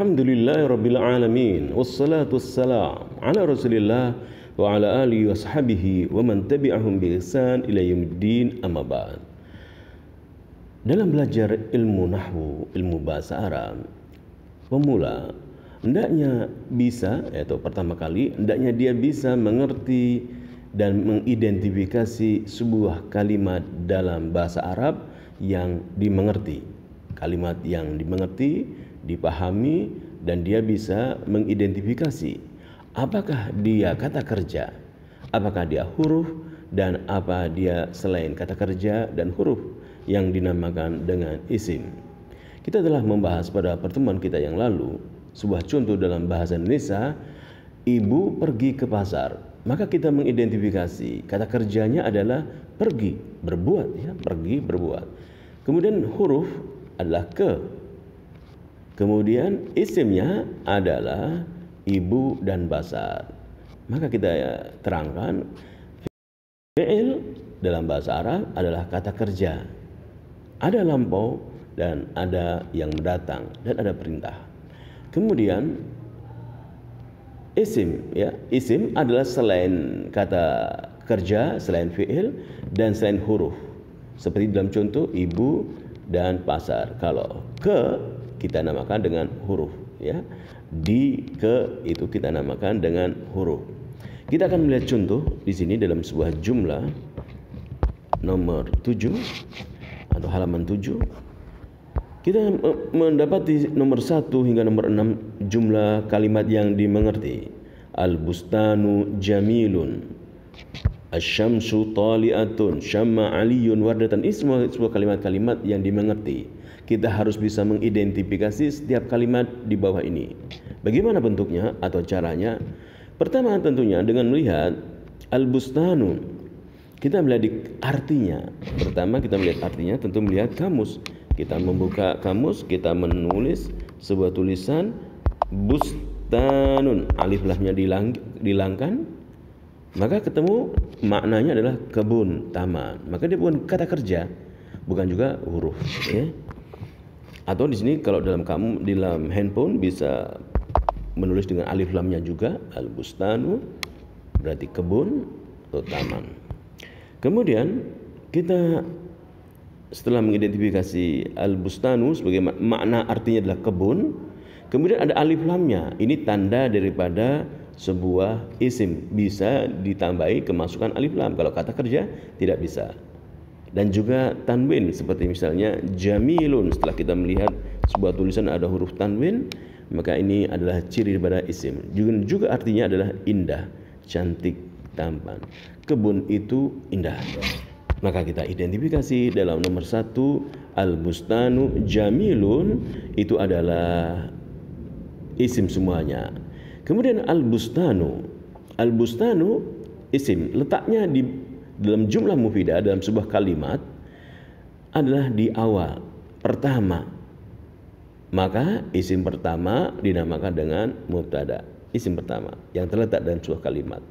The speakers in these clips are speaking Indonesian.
Alamin Wassalatu wassalam Ala rasulillah Wa ala alihi wa sahabihi Wa man tabi'ahum bi ihsan ila yamiddin amma ba'd Dalam belajar ilmu nahwu Ilmu bahasa Arab Pemula Hendaknya bisa Yaitu pertama kali Hendaknya dia bisa mengerti Dan mengidentifikasi sebuah kalimat Dalam bahasa Arab Yang dimengerti Kalimat yang dimengerti dipahami dan dia bisa mengidentifikasi apakah dia kata kerja, apakah dia huruf dan apa dia selain kata kerja dan huruf yang dinamakan dengan isim. Kita telah membahas pada pertemuan kita yang lalu sebuah contoh dalam bahasa Indonesia ibu pergi ke pasar maka kita mengidentifikasi kata kerjanya adalah pergi berbuat ya pergi berbuat kemudian huruf adalah ke Kemudian isimnya adalah ibu dan basar. Maka kita ya, terangkan fi'il dalam bahasa Arab adalah kata kerja. Ada lampau dan ada yang mendatang dan ada perintah. Kemudian isim ya, isim adalah selain kata kerja, selain fi'il dan selain huruf. Seperti dalam contoh ibu dan pasar. Kalau ke kita namakan dengan huruf ya di ke itu kita namakan dengan huruf kita akan melihat contoh di sini dalam sebuah jumlah nomor 7 atau halaman 7 kita mendapati nomor 1 hingga nomor 6 jumlah kalimat yang dimengerti al bustanu jamilun Asyamsu taliatun Syamma aliyun wardatan Ini semua, sebuah kalimat-kalimat yang dimengerti Kita harus bisa mengidentifikasi setiap kalimat di bawah ini Bagaimana bentuknya atau caranya? Pertama tentunya dengan melihat Al-Bustanu Kita melihat artinya Pertama kita melihat artinya tentu melihat kamus Kita membuka kamus, kita menulis sebuah tulisan Bustanun Alif lahnya dilang, dilangkan maka ketemu maknanya adalah kebun, taman. Maka dia bukan kata kerja, bukan juga huruf. Ya. Atau di sini kalau dalam kamu di dalam handphone bisa menulis dengan alif lamnya juga al-bustanu berarti kebun atau taman. Kemudian kita setelah mengidentifikasi al-bustanu sebagai makna artinya adalah kebun, kemudian ada alif lamnya. Ini tanda daripada sebuah isim bisa ditambahi kemasukan alif lam kalau kata kerja tidak bisa dan juga tanwin seperti misalnya jamilun setelah kita melihat sebuah tulisan ada huruf tanwin maka ini adalah ciri daripada isim juga, juga artinya adalah indah cantik tampan kebun itu indah maka kita identifikasi dalam nomor satu al-bustanu jamilun itu adalah isim semuanya Kemudian al-bustanu. Al-bustanu isim letaknya di dalam jumlah mufidah dalam sebuah kalimat adalah di awal pertama. Maka isim pertama dinamakan dengan mubtada. Isim pertama yang terletak dalam sebuah kalimat.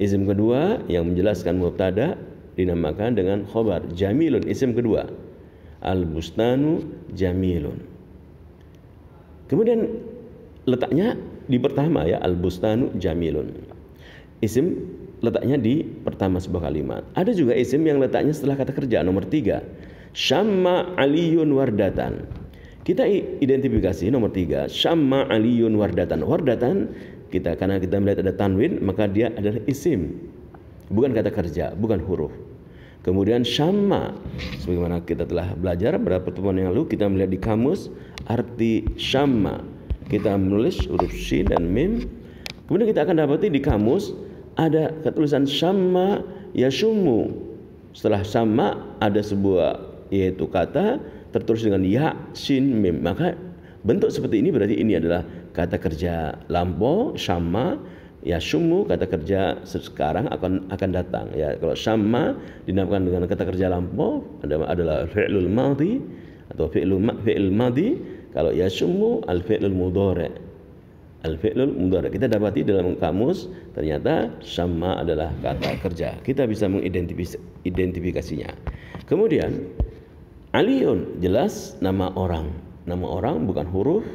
Isim kedua yang menjelaskan mubtada dinamakan dengan khobar jamilun isim kedua. Al-bustanu jamilun. Kemudian letaknya di pertama ya al-bustanu jamilun. Isim letaknya di pertama sebuah kalimat. Ada juga isim yang letaknya setelah kata kerja nomor tiga. Syamma aliyun wardatan. Kita identifikasi nomor tiga. Syamma aliyun wardatan. Wardatan kita karena kita melihat ada tanwin maka dia adalah isim. Bukan kata kerja, bukan huruf. Kemudian syamma, sebagaimana kita telah belajar berapa pertemuan yang lalu kita melihat di kamus arti syamma kita menulis huruf shin dan mim kemudian kita akan dapati di kamus ada ketulisan sama yasumu setelah sama ada sebuah yaitu kata tertulis dengan ya shin mim maka bentuk seperti ini berarti ini adalah kata kerja lampo sama ya sumu kata kerja sekarang akan akan datang ya kalau sama dinamakan dengan kata kerja lampau adalah adalah fi'lul madhi atau fi'lul fi'il madhi kalau yasummu al-fi'lul mudhari. Al-fi'lul mudhari. Kita dapati dalam kamus ternyata sama adalah kata kerja. Kita bisa mengidentifikasinya. Kemudian Aliun jelas nama orang. Nama orang bukan huruf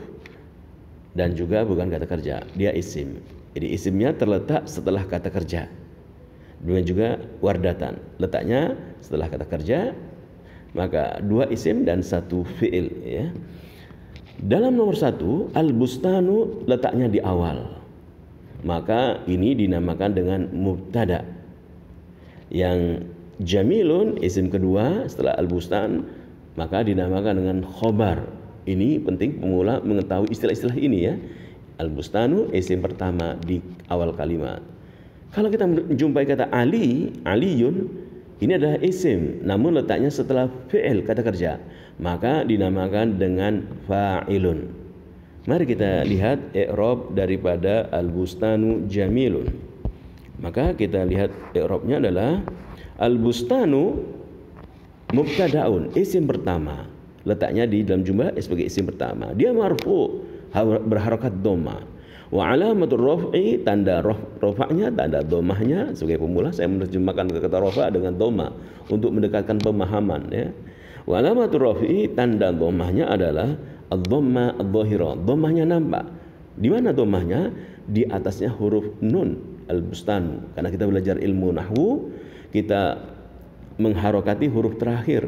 dan juga bukan kata kerja. Dia isim. Jadi isimnya terletak setelah kata kerja. Demikian juga wardatan. Letaknya setelah kata kerja maka dua isim dan satu fiil ya dalam nomor satu, al-bustanu letaknya di awal. Maka ini dinamakan dengan mubtada. Yang jamilun isim kedua setelah al-bustan maka dinamakan dengan khobar. Ini penting pemula mengetahui istilah-istilah ini ya. Al-bustanu isim pertama di awal kalimat. Kalau kita menjumpai kata Ali, Aliyun, ini adalah isim, namun letaknya setelah fi'il, kata kerja maka dinamakan dengan fa'ilun. Mari kita lihat i'rab daripada al-bustanu jamilun. Maka kita lihat i'rabnya adalah al-bustanu mubtadaun, isim pertama. Letaknya di dalam jumlah sebagai isim pertama. Dia marfu berharokat doma. Wa alamatul raf'i tanda rafa'nya, tanda domahnya sebagai pemula saya menerjemahkan kata rafa' dengan doma untuk mendekatkan pemahaman ya. Walamatur rafi'i tanda dhammahnya adalah ad-dhamma adh-dhahira. Dhammahnya nampak. Di mana dhammahnya? Di atasnya huruf nun al-bustanu. Karena kita belajar ilmu nahwu, kita mengharokati huruf terakhir.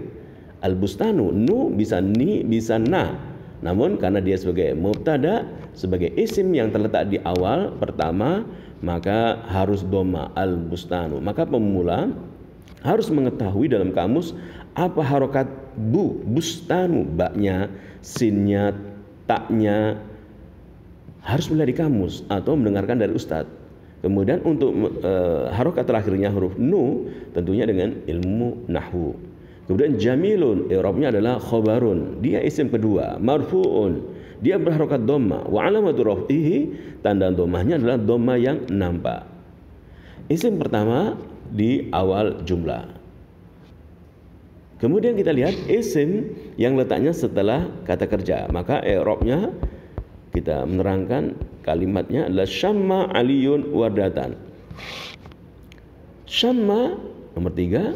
Al-bustanu nu bisa ni bisa na. Namun karena dia sebagai mubtada, sebagai isim yang terletak di awal pertama, maka harus doma al-bustanu. Maka pemula harus mengetahui dalam kamus apa harokat bu bustanu baknya sinnya taknya harus melihat di kamus atau mendengarkan dari ustadz Kemudian untuk uh, harokat terakhirnya huruf nu tentunya dengan ilmu nahu Kemudian jamilun eropnya adalah khobarun. Dia isim kedua, marfuun. Dia berharokat doma wa alamatu rofihi tanda domahnya adalah doma yang nampak. Isim pertama di awal jumlah. Kemudian kita lihat isim yang letaknya setelah kata kerja. Maka i'rabnya kita menerangkan kalimatnya adalah syamma aliyun wardatan. Syamma nomor tiga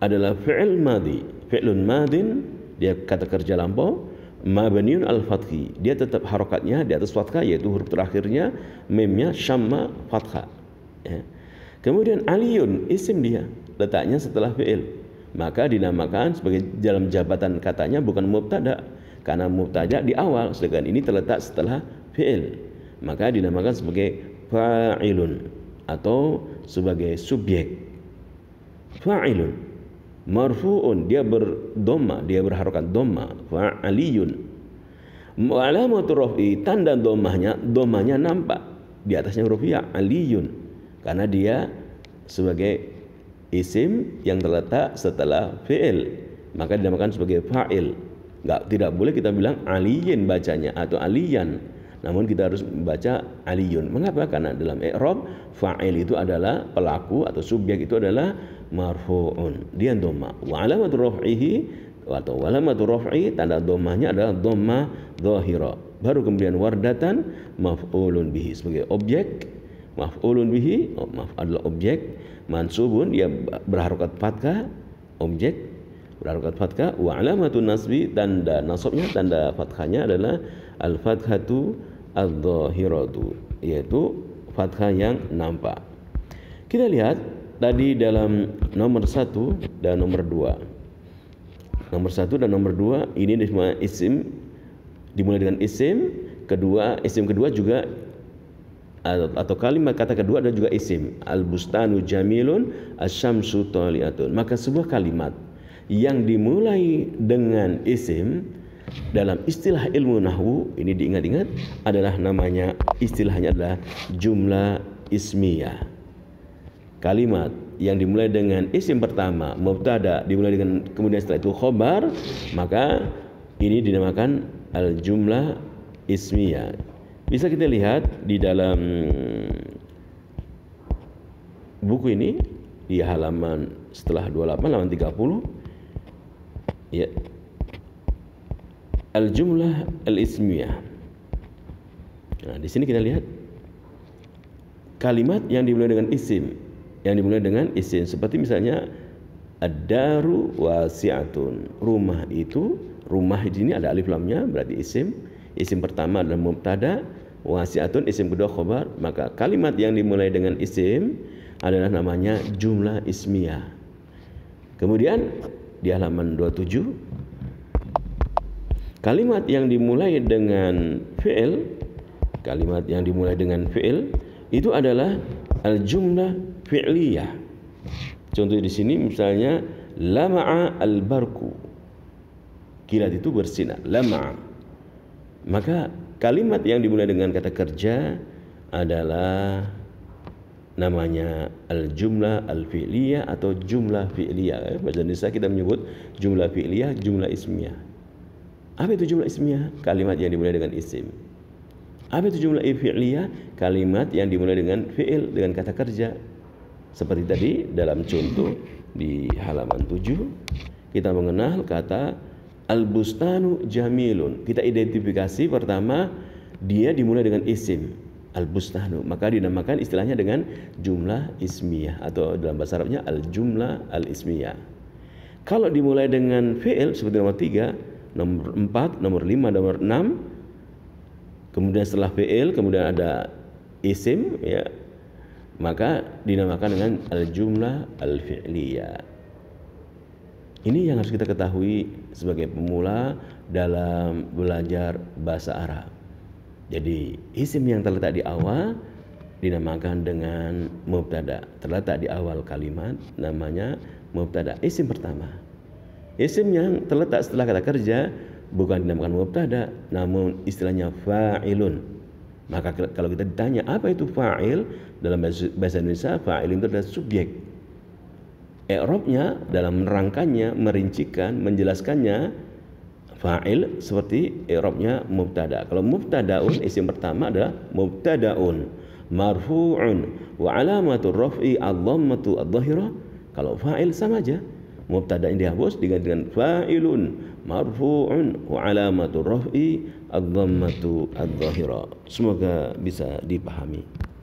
adalah fi'il madhi. Fi'lun madin dia kata kerja lampau mabniun al fathi. Dia tetap harokatnya di atas fathah yaitu huruf terakhirnya memnya syamma fathah. Ya. Kemudian aliyun isim dia letaknya setelah fi'il maka dinamakan sebagai dalam jabatan katanya bukan mubtada karena mubtada di awal sedangkan ini terletak setelah fi'il maka dinamakan sebagai fa'ilun atau sebagai subjek fa'ilun marfu'un dia berdoma dia berharokat doma fa'aliyun alamatu rafi tanda domahnya domahnya nampak di atasnya huruf ya aliyun karena dia sebagai isim yang terletak setelah fi'il maka dinamakan sebagai fa'il nggak tidak boleh kita bilang aliyin bacanya atau aliyan namun kita harus membaca aliyun mengapa karena dalam i'rab fa'il itu adalah pelaku atau subjek itu adalah marfu'un dia dhamma wa alamatu raf'ihi atau alamatu raf'i tanda domanya adalah doma zahira baru kemudian wardatan maf'ulun bihi sebagai objek maf'ulun bihi maf adalah objek mansubun ya berharokat fatka objek berharokat fatka. wa alamatun nasbi tanda nasabnya tanda fathanya adalah al fathatu adh-dhahiratu yaitu fathah yang nampak kita lihat tadi dalam nomor satu dan nomor dua nomor satu dan nomor dua ini disebut isim dimulai dengan isim kedua isim kedua juga atau, kalimat kata kedua ada juga isim al-bustanu jamilun asyamsu taliatun maka sebuah kalimat yang dimulai dengan isim dalam istilah ilmu nahwu ini diingat-ingat adalah namanya istilahnya adalah jumlah ismiyah kalimat yang dimulai dengan isim pertama mubtada dimulai dengan kemudian setelah itu khobar maka ini dinamakan al jumlah ismiyah bisa kita lihat di dalam buku ini di halaman setelah 28 halaman 30 ya al jumlah al ismiyah nah di sini kita lihat kalimat yang dimulai dengan isim yang dimulai dengan isim seperti misalnya ad-daru wasi'atun rumah itu rumah di sini ada alif lamnya berarti isim Isim pertama adalah mubtada, wasiatun isim kedua khobar. Maka kalimat yang dimulai dengan isim adalah namanya jumlah ismiyah. Kemudian di halaman 27 kalimat yang dimulai dengan fi'il kalimat yang dimulai dengan fi'il itu adalah al jumlah fi'liyah. Contoh di sini misalnya lama'a al barku. Kilat itu bersinar, lama'a. Maka kalimat yang dimulai dengan kata kerja adalah namanya al-jumlah al-fi'liyah atau jumlah fi'liyah. Eh, bahasa Indonesia kita menyebut jumlah fi'liyah, jumlah ismiyah. Apa itu jumlah ismiyah? Kalimat yang dimulai dengan isim. Apa itu jumlah fi'liyah? Kalimat yang dimulai dengan fi'il, dengan kata kerja. Seperti tadi dalam contoh di halaman tujuh kita mengenal kata Al-bustanu jamilun. Kita identifikasi pertama dia dimulai dengan isim al-bustanu. Maka dinamakan istilahnya dengan jumlah ismiyah atau dalam bahasa Arabnya al-jumlah al-ismiyah. Kalau dimulai dengan fi'il seperti nomor 3, nomor 4, nomor 5, nomor 6 kemudian setelah fi'il kemudian ada isim ya. Maka dinamakan dengan al-jumlah al-fi'liyah. Ini yang harus kita ketahui sebagai pemula dalam belajar bahasa Arab. Jadi isim yang terletak di awal dinamakan dengan mubtada. Terletak di awal kalimat namanya mubtada isim pertama. Isim yang terletak setelah kata kerja bukan dinamakan mubtada namun istilahnya fa'ilun. Maka kalau kita ditanya apa itu fa'il dalam bahasa Indonesia fa'il itu adalah subjek Eropnya dalam menerangkannya, merincikan, menjelaskannya fa'il seperti Eropnya mubtada. Kalau mubtadaun isim pertama adalah mubtadaun marfu'un wa alamatu raf'i ad-dhammatu adh-dhahirah. Kalau fa'il sama aja. Mubtada yang dihapus diganti dengan fa'ilun marfu'un wa alamatu raf'i ad-dhammatu adh-dhahirah. Semoga bisa dipahami.